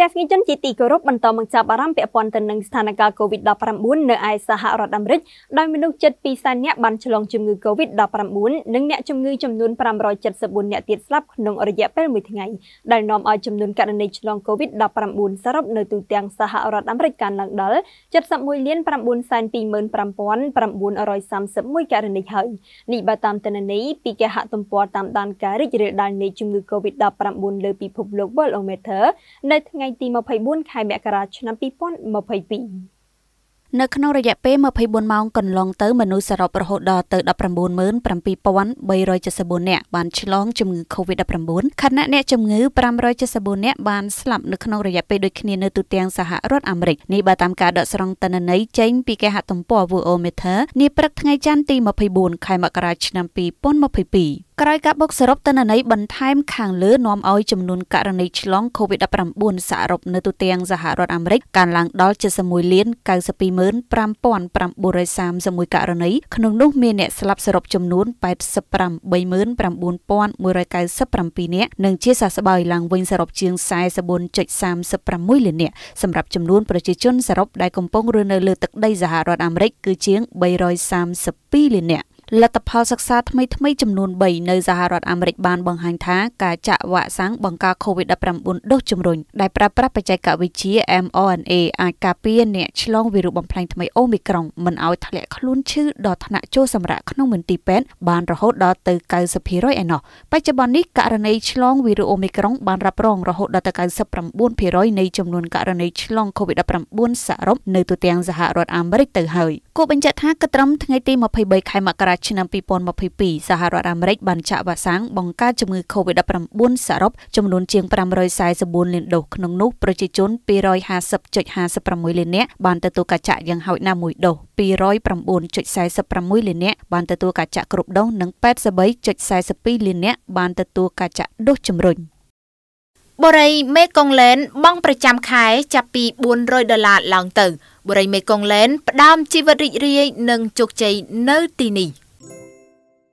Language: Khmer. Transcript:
ទស្សនិកជនជាទីគោរពបន្តមកចាប់អារម្មណ៍ពាក់ព័ន្ធទៅនឹងស្ថានភាព COVID-19 នៅឯសហរដ្ឋអាមេរិកដោយមនុស្សជិត2សែននាក់បានឆ្លងជំងឺ COVID-19 និងអ្នកជំងឺចំនួន574នាក់ទៀតស្លាប់ក្នុងរយៈពេលមួយថ្ងៃដែលនាំឲ្យចំនួនករណីឆ្លង COVID-19 សរុបនៅទូទាំងសហរដ្ឋអាមេរិកកើនឡើងដល់71,925,931ករណីហើយនេះបើតាមទិន្នន័យពីគេហទំព័រតាមដានការរីករាលដាលនៃជំងឺ COVID-19 លើពិភពលោក Worldometer នៅថ្ងៃទី24ខែមករាឆ្នាំ2022នៅក្នុងរយៈពេល24ម៉ោងកន្លងទៅមនុស្សសរុបរហូតដល់ទៅ197,374នាក់បានឆ្លងជំងឺ Covid-19 ខណៈអ្នកជំងឺ574នាក់បានស្លាប់នៅក្នុងរយៈពេលដូចគ្នានៅទូទាំងសហរដ្ឋអាមេរិកនេះបើតាមការដកស្រង់ទិន្នន័យចេញពីគេហទំព័រ Worldometer នាព្រឹកថ្ងៃច័ន្ទទី24ខែមករាឆ្នាំ2022ក្រោយការបុកសរុបតនន័យបន្ថែមខាងលើនាំឲ្យចំនួនករណីឆ្លង COVID-19 សរុបនៅទូទាំងសហរដ្ឋអាមេរិកកើនឡើងដល់71លាន925931ករណីក្នុងនោះមានអ្នកស្លាប់សរុបចំនួន889,197នាក់និងជាសះស្បើយឡើងវិញសរុបជាង44.36លាននាក់សម្រាប់ចំនួនប្រជាជនសរុបដែលកំពុងរស់នៅលើទឹកដីសហរដ្ឋអាមេរិកគឺជាង332លាននាក់លទ្ធផលសិក្សាថ្មីថ្មីចំនួន3នៅសហរដ្ឋអាមេរិកបានបង្ហាញថាការចាក់វ៉ាក់សាំងបង្ការ COVID-19 ដូសជំរុញដែលប្រើប្រាស់បច្ចេកវិទ្យា mRNA អាចការពារអ្នកឆ្លងវីរុសបំផ្លាញថ្មីអូមីក្រុងមិនឲ្យធ្លាក់ខ្លួនឈឺដល់ថ្នាក់ចូលសម្រាប់ក្នុងមន្ទីរពេទ្យបានរហូតដល់ទៅ90%ឯណោះបច្ចុប្បន្ននេះករណីឆ្លងវីរុសអូមីក្រុងបានរ៉ាប់រងរហូតដល់ទៅ99%នៃចំនួនករណីឆ្លង COVID-19 សរុបនៅទូទាំងសហរដ្ឋអាមេរិកទៅហើយគួរបញ្ជាក់ថាកត្រឹមថ្ងៃទី23ខែមករាឆ្នាំ2022សហរដ្ឋអាមេរិកបានចាក់វ៉ាក់សាំងបង្ការជំងឺ COVID-19 សរុបចំនួនជាង544លានដូសក្នុងនោះប្រជាជន250.56លាននាក់បានទទួលការចាក់យ៉ាងហោចណាស់មួយដូស209.46លាននាក់បានទទួលការចាក់គ្រប់ដូសនិង83.42លាននាក់បានទទួលការចាក់ដូសជំរុញបូរីមេកុងឡែន បង់ប្រចាំខែចាប់ពី400ដុល្លារឡើងទៅបូរី មេកុងឡែនផ្ដើមជីវិតរីករាយនិងជោគជ័យនៅទីនេះ